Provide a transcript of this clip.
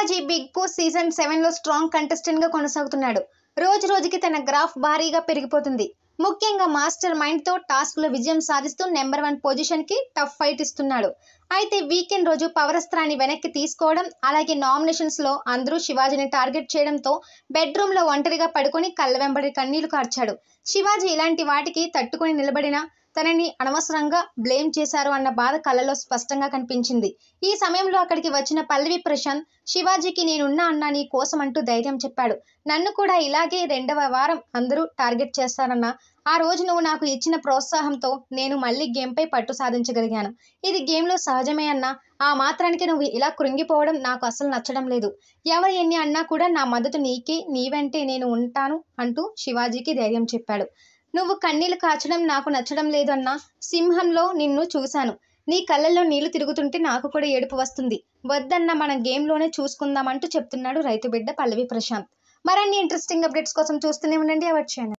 Balaji big boss season seven లో strong contestant గా కొనసాగుతున్నాడు రోజు రోజుకి తన గ్రాఫ్ భారీగా పెరిగిపోతుంది ముఖ్యంగా మాస్టర్ మైండ్ తో టాస్క్ లో విజయం సాధిస్తూ నెంబర్ వన్ పొజిషన్ కి టఫ్ ఫైట్ ఇస్తున్నాడు అయితే వీకెండ్ రోజు పవర్ వెనక్కి తీసుకోవడం అలాగే నామినేషన్స్ లో అందరూ శివాజీని టార్గెట్ చేయడంతో బెడ్రూమ్లో ఒంటరిగా పడుకొని కళ్ళ వెంబడి కన్నీళ్లు కార్చాడు శివాజీ ఇలాంటి వాటికి తట్టుకొని నిలబడిన తనని అనవసరంగా బ్లేమ్ చేశారు అన్న బాధ కళ్ళలో స్పష్టంగా కనిపించింది ఈ సమయంలో అక్కడికి వచ్చిన పల్లవి ప్రశాంత్ శివాజీకి నేనున్నా అన్నా నీ కోసం అంటూ ధైర్యం చెప్పాడు నన్ను కూడా ఇలాగే రెండవ వారం అందరూ టార్గెట్ చేస్తారన్న ఆ రోజు నువ్వు నాకు ఇచ్చిన ప్రోత్సాహంతో నేను మళ్ళీ గేమ్పై పట్టు సాధించగలిగాను ఇది గేమ్లో సహజమే అన్నా ఆ మాత్రానికి నువ్వు ఇలా కృంగిపోవడం నాకు అసలు నచ్చడం లేదు ఎవరు ఎన్ని అన్నా కూడా నా మద్దతు నీకే నీవంటే నేను ఉంటాను అంటూ శివాజీకి ధైర్యం చెప్పాడు నువ్వు కన్నీళ్లు కాచడం నాకు నచ్చడం లేదు సింహంలో నిన్ను చూశాను నీ కళ్ళల్లో నీళ్లు తిరుగుతుంటే నాకు కూడా ఏడుపు వస్తుంది వద్దన్న మన గేమ్లోనే చూసుకుందామంటూ చెప్తున్నాడు రైతు బిడ్డ పల్లవి ప్రశాంత్ మరన్ని ఇంట్రెస్టింగ్ అప్డేట్స్ కోసం చూస్తూనే ఉండండి అవర్ ఛానల్